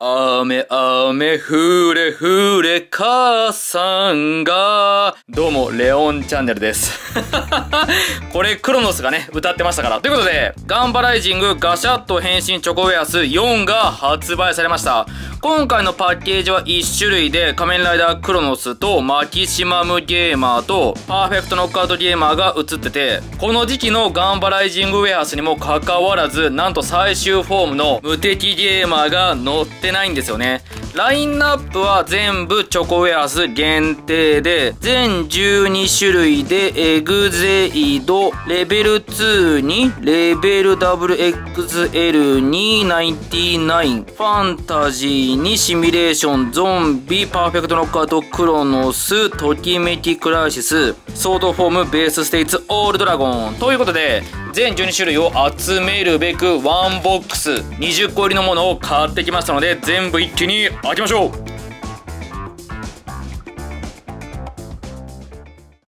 雨雨降れ降れ母さんが。どうも、レオンチャンネルです これ、クロノスがね、歌ってましたから。ということで、ガンバライジングガシャッと変身チョコウェアス4が発売されました。今回のパッケージは1種類で、仮面ライダークロノスとマキシマムゲーマーとパーフェクトノックアウトゲーマーが映ってて、この時期のガンバライジングウェアスにもかかわらず、なんと最終フォームの無敵ゲーマーが乗っててないんですよねラインナップは全部チョコウェアス限定で、全12種類でエグゼイド、レベル2に、レベル WXL 2 99、ファンタジーにシミュレーション、ゾンビ、パーフェクトノックアウト、クロノス、ときめきクライシス、ソードフォーム、ベースステイツ、オールドラゴン。ということで、全12種類を集めるべくワンボックス20個入りのものを買ってきましたので全部一気に開きましょう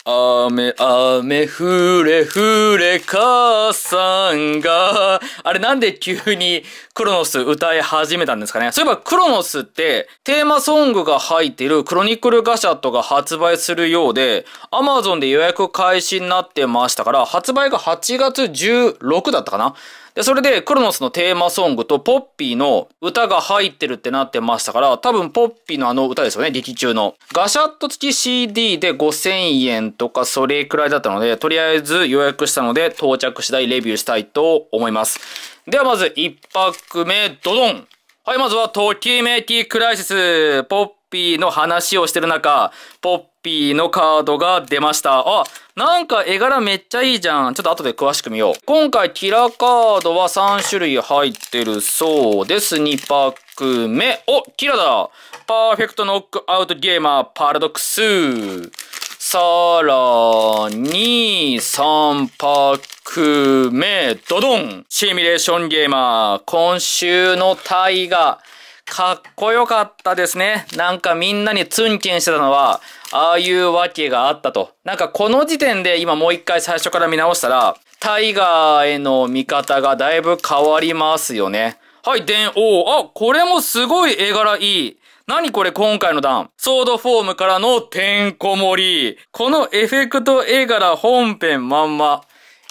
雨、雨、ふれふれ、母さんが。あれなんで急にクロノス歌い始めたんですかねそういえばクロノスってテーマソングが入っているクロニクルガシャットが発売するようで、アマゾンで予約開始になってましたから、発売が8月16だったかなで、それでクロノスのテーマソングとポッピーの歌が入ってるってなってましたから、多分ポッピーのあの歌ですよね、劇中の。ガシャット付き CD で5000円とかそれくらいだったので、とりあえず予約したので到着次第レビューしたいと思います。ではまず1パック目、ドドンはい、まずは、トキメキクライシス。ポッピーの話をしてる中、ポッピーのカードが出ました。あ、なんか絵柄めっちゃいいじゃん。ちょっと後で詳しく見よう。今回キラカードは3種類入ってるそうです。2パック目。お、キラだパーフェクトノックアウトゲーマーパラドックスさらに、3パック目、ドドンシミュレーションゲーマー、今週のタイが、かっこよかったですね。なんかみんなにツンケンしてたのは、ああいうわけがあったと。なんかこの時点で今もう一回最初から見直したら、タイガーへの見方がだいぶ変わりますよね。はい、電王。あ、これもすごい絵柄いい。何これ今回の段ソードフォームからのてんこ盛り。このエフェクト絵柄本編まんま。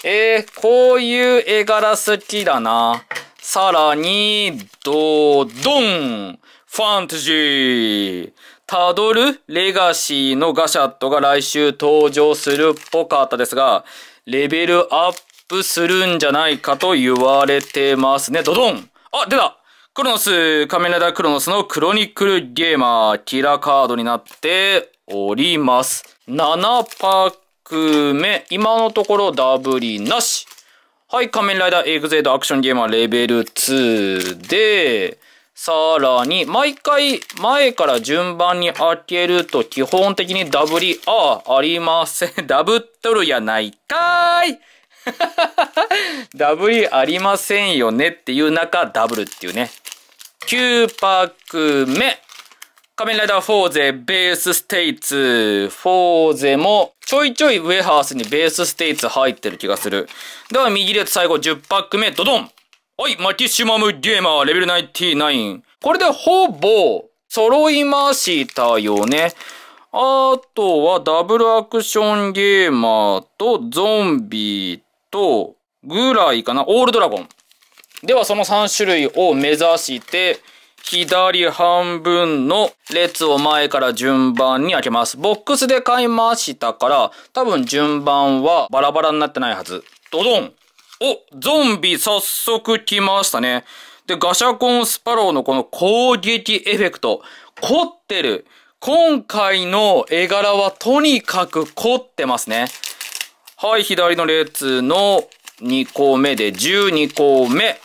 えー、こういう絵柄好きだな。さらに、ドドンファンタジーたどるレガシーのガシャットが来週登場するっぽかったですが、レベルアップするんじゃないかと言われてますね。ドドンあ、出たクロノス、仮面ライダークロノスのクロニクルゲーマー、キラーカードになっております。7パック目、今のところダブりなしはい、仮面ライダーエグゼイドアクションゲーマーレベル2で、さらに、毎回前から順番に開けると基本的にダブり、ああ、ありません。ダブっとるやないかーいダブりありませんよねっていう中、ダブルっていうね。9パック目。仮面ライダーフォーゼ、ベースステイツ、フォーゼも、ちょいちょいウェハースにベースステイツ入ってる気がする。では、右列最後10パック目、ドドンはい、マキシマムゲーマー、レベル99。これでほぼ、揃いましたよね。あとは、ダブルアクションゲーマーと、ゾンビと、ぐらいかな、オールドラゴン。では、その3種類を目指して、左半分の列を前から順番に開けます。ボックスで買いましたから、多分順番はバラバラになってないはず。ドドンお、ゾンビ早速来ましたね。で、ガシャコンスパローのこの攻撃エフェクト。凝ってる。今回の絵柄はとにかく凝ってますね。はい、左の列の2個目で12個目。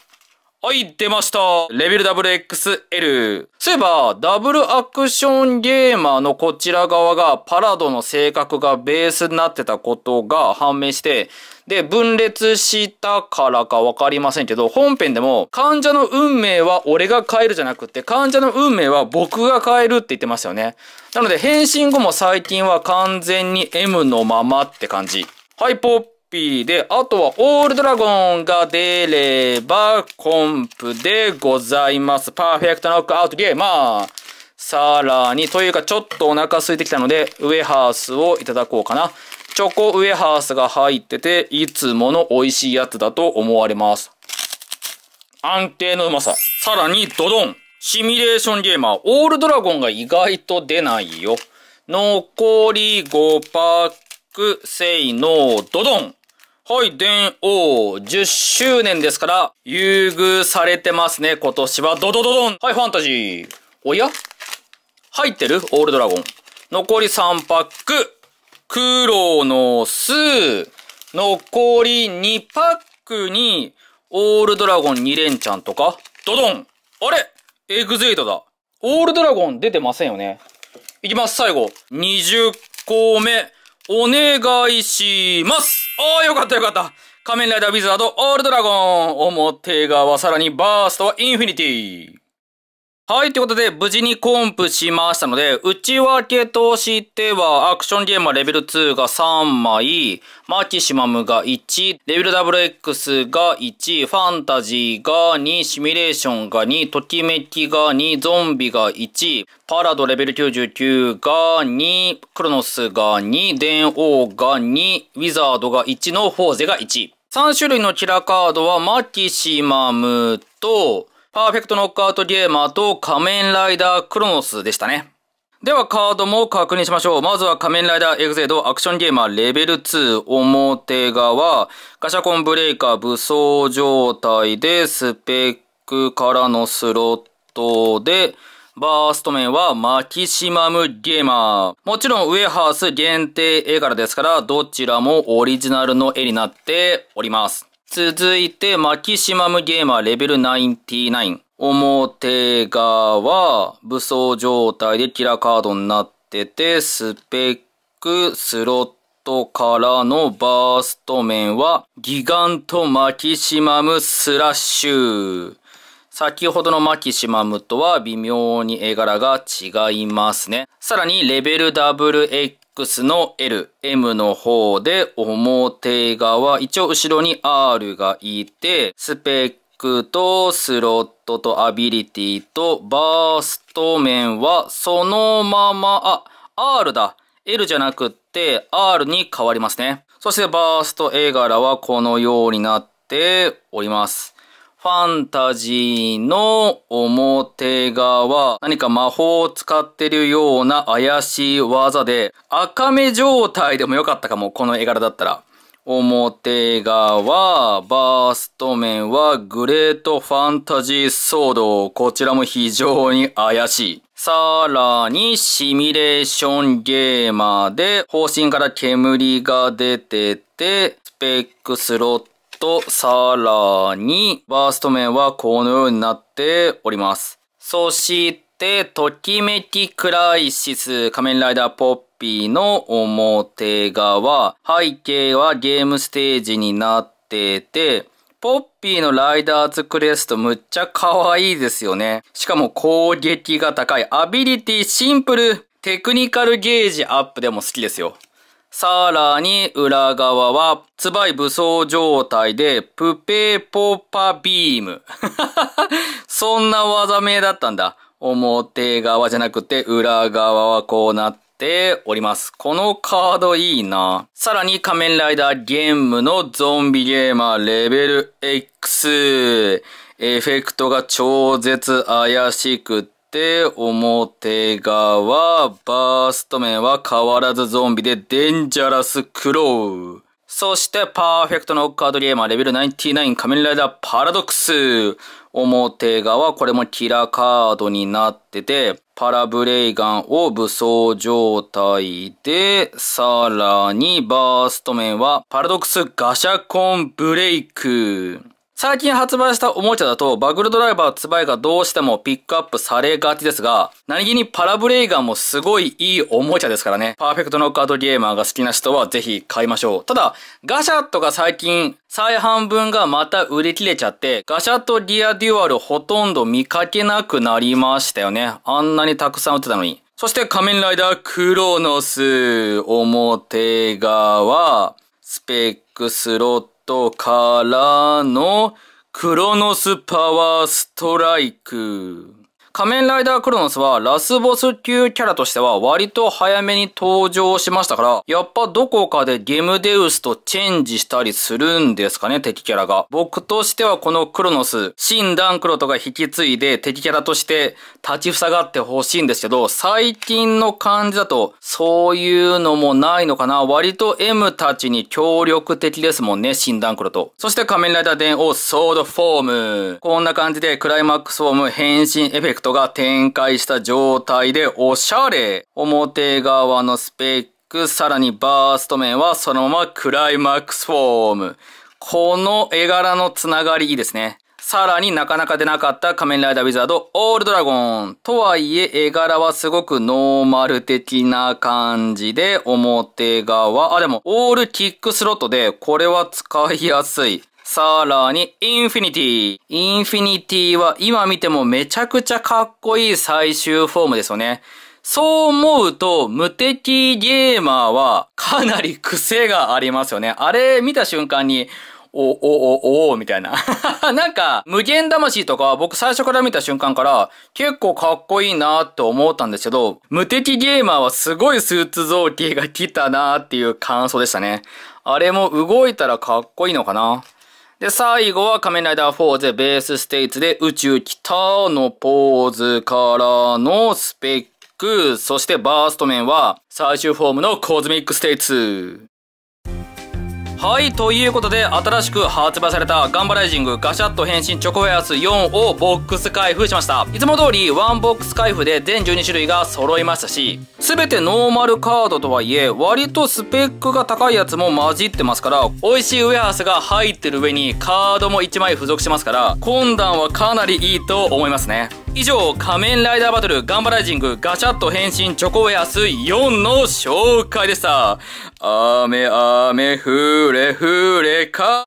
はい、出ました。レベル WXL。そういえば、ダブルアクションゲーマーのこちら側がパラドの性格がベースになってたことが判明して、で、分裂したからかわかりませんけど、本編でも、患者の運命は俺が変えるじゃなくて、患者の運命は僕が変えるって言ってましたよね。なので、変身後も最近は完全に M のままって感じ。はい、ポッピーで、あとはオールドラゴンが出ればコンプでございます。パーフェクトノックアウトゲーマー。さらに、というかちょっとお腹空いてきたので、ウエハースをいただこうかな。チョコウエハースが入ってて、いつもの美味しいやつだと思われます。安定のうまさ。さらに、ドドンシミュレーションゲーマー、オールドラゴンが意外と出ないよ。残り5パック、せいの、ドドンはい、電王10周年ですから、優遇されてますね、今年は。ドドドドンはい、ファンタジー。おや入ってるオールドラゴン。残り3パック。黒の数。残り2パックに、オールドラゴン2連チャンとか。ドドンあれエグゼイトだ。オールドラゴン出てませんよね。いきます、最後。20個目、お願いしますおー、よかったよかった。仮面ライダーウィザード、オールドラゴン。表側、さらにバーストはインフィニティ。はい、ということで、無事にコンプしましたので、内訳としては、アクションゲームはレベル2が3枚、マキシマムが1、レベル WX が1、ファンタジーが2、シミュレーションが2、ときめきが2、ゾンビが1、パラドレベル99が2、クロノスが2、電王が2、ウィザードが1のフォーゼが1。3種類のキラーカードは、マキシマムと、パーフェクトノックアウトゲーマーと仮面ライダークロノスでしたね。ではカードも確認しましょう。まずは仮面ライダーエグゼードアクションゲーマーレベル2表側、ガシャコンブレイカー武装状態でスペックからのスロットで、バースト面はマキシマムゲーマー。もちろんウェハース限定絵柄ですから、どちらもオリジナルの絵になっております。続いて、マキシマムゲーマーレベル99。表側、武装状態でキラーカードになってて、スペック、スロット、からのバースト面はギガントマキシマムスラッシュ。先ほどのマキシマムとは微妙に絵柄が違いますね。さらにレベル WX X の L、M の方で表側、一応後ろに R がいて、スペックとスロットとアビリティとバースト面はそのまま、あ、R だ。L じゃなくって R に変わりますね。そしてバースト絵柄はこのようになっております。ファンタジーの表側、何か魔法を使ってるような怪しい技で、赤目状態でもよかったかも、この絵柄だったら。表側、バースト面はグレートファンタジーソード。こちらも非常に怪しい。さらに、シミュレーションゲーマーで、方針から煙が出てて、スペックスロッと、さらに、バースト面はこのようになっております。そして、ときめきクライシス、仮面ライダーポッピーの表側、背景はゲームステージになってて、ポッピーのライダーズクレストむっちゃ可愛いですよね。しかも攻撃が高い。アビリティシンプル。テクニカルゲージアップでも好きですよ。さらに裏側は、つばい武装状態で、プペポパビーム。そんな技名だったんだ。表側じゃなくて、裏側はこうなっております。このカードいいな。さらに仮面ライダーゲームのゾンビゲーマーレベル X。エフェクトが超絶怪しくて、て、表側、バースト面は変わらずゾンビで、デンジャラスクロウ。そして、パーフェクトノックアドリエマーレベル99仮面ライダーパラドックス。表側、これもキラーカードになってて、パラブレイガンを武装状態で、さらにバースト面はパラドックスガシャコンブレイク。最近発売したおもちゃだと、バグルドライバーつばいがどうしてもピックアップされがちですが、何気にパラブレイガーもすごいいいおもちゃですからね。パーフェクトノックアウトゲーマーが好きな人はぜひ買いましょう。ただ、ガシャットが最近、再販分がまた売り切れちゃって、ガシャットリアデュアルほとんど見かけなくなりましたよね。あんなにたくさん売ってたのに。そして仮面ライダークロノス、表側、スペックスロットトからのクロノスパワーストライク。仮面ライダークロノスはラスボス級キャラとしては割と早めに登場しましたから、やっぱどこかでゲムデウスとチェンジしたりするんですかね、敵キャラが。僕としてはこのクロノス、ン・ダンクロトが引き継いで敵キャラとして立ち塞がってほしいんですけど、最近の感じだとそういうのもないのかな。割と M たちに協力的ですもんね、ン・ダンクロト。そして仮面ライダー伝王ソードフォーム。こんな感じでクライマックスフォーム変身エフェクトクトが展開した状態でおしゃれ。表側のスペック、さらにバースト面はそのままクライマックスフォーム。この絵柄のつながりいいですね。さらになかなか出なかった仮面ライダーウィザードオールドラゴン。とはいえ、絵柄はすごくノーマル的な感じで、表側。あ、でも、オールキックスロットで、これは使いやすい。さらに、インフィニティ。インフィニティは今見てもめちゃくちゃかっこいい最終フォームですよね。そう思うと、無敵ゲーマーはかなり癖がありますよね。あれ見た瞬間に、お、お、お、お、みたいな。なんか、無限魂とか、僕最初から見た瞬間から、結構かっこいいなと思ったんですけど、無敵ゲーマーはすごいスーツ造形が来たなっていう感想でしたね。あれも動いたらかっこいいのかなで、最後は仮面ライダー4ゼベースステイツで宇宙来たのポーズからのスペック、そしてバースト面は最終フォームのコズミックステイツ。はいということで新しく発売されたガンバライジングガシャッと変身チョコウェアス4をボックス開封しましたいつも通りワンボックス開封で全12種類が揃いましたし全てノーマルカードとはいえ割とスペックが高いやつも混じってますから美味しいウェアースが入ってる上にカードも1枚付属しますから今段はかなりいいと思いますね以上、仮面ライダーバトルガンバライジングガチャッと変身チョコエアス4の紹介でした。雨雨降れ降れか。